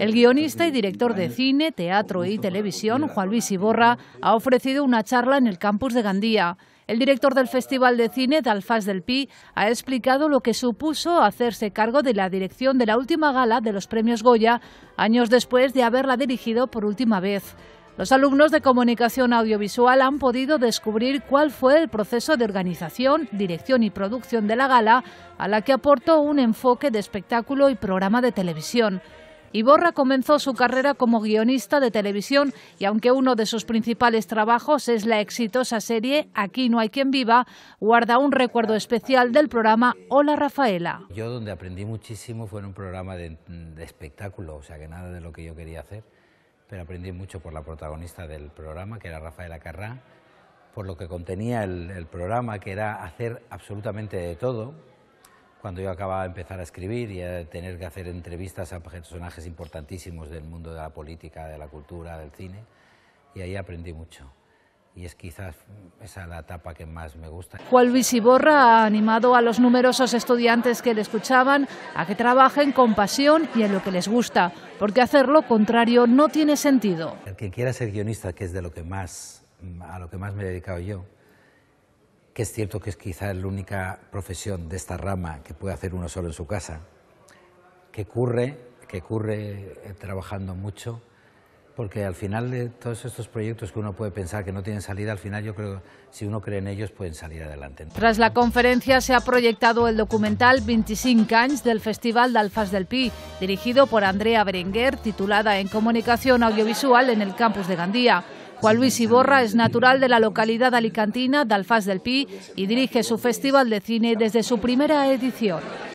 El guionista y director de cine, teatro y televisión, Juan Luis Iborra, ha ofrecido una charla en el campus de Gandía. El director del Festival de Cine, Dalfas del Pi, ha explicado lo que supuso hacerse cargo de la dirección de la última gala de los premios Goya, años después de haberla dirigido por última vez. Los alumnos de comunicación audiovisual han podido descubrir cuál fue el proceso de organización, dirección y producción de la gala, a la que aportó un enfoque de espectáculo y programa de televisión. Iborra comenzó su carrera como guionista de televisión y aunque uno de sus principales trabajos es la exitosa serie Aquí no hay quien viva, guarda un recuerdo especial del programa Hola Rafaela. Yo donde aprendí muchísimo fue en un programa de, espectáculo, o sea que nada de lo que yo quería hacer pero aprendí mucho por la protagonista del programa, que era Rafaela Carrá, por lo que contenía el, el, programa, que era hacer absolutamente de todo. Cuando yo acababa de empezar a escribir y a tener que hacer entrevistas a personajes importantísimos del mundo de la política, de la cultura, del cine, y ahí aprendí mucho y es quizás esa la etapa que más me gusta. Juan Luis Iborra ha animado a los numerosos estudiantes que le escuchaban a que trabajen con pasión y en lo que les gusta, porque hacer lo contrario no tiene sentido. El que quiera ser guionista, que es de lo que más, a lo que más me he dedicado yo, que es cierto que es quizás la única profesión de esta rama que puede hacer uno solo en su casa, que ocurre, que ocurre eh, trabajando mucho, porque al final de todos estos proyectos que uno puede pensar que no tienen salida, al final yo creo si uno cree en ellos pueden salir adelante. Tras la conferencia se ha proyectado el documental 25 Cans del Festival de del Pi, dirigido por Andrea Berenguer, titulada en Comunicación Audiovisual en el campus de Gandía. Juan Luis Iborra es natural de la localidad alicantina de del Pi y dirige su festival de cine desde su primera edición.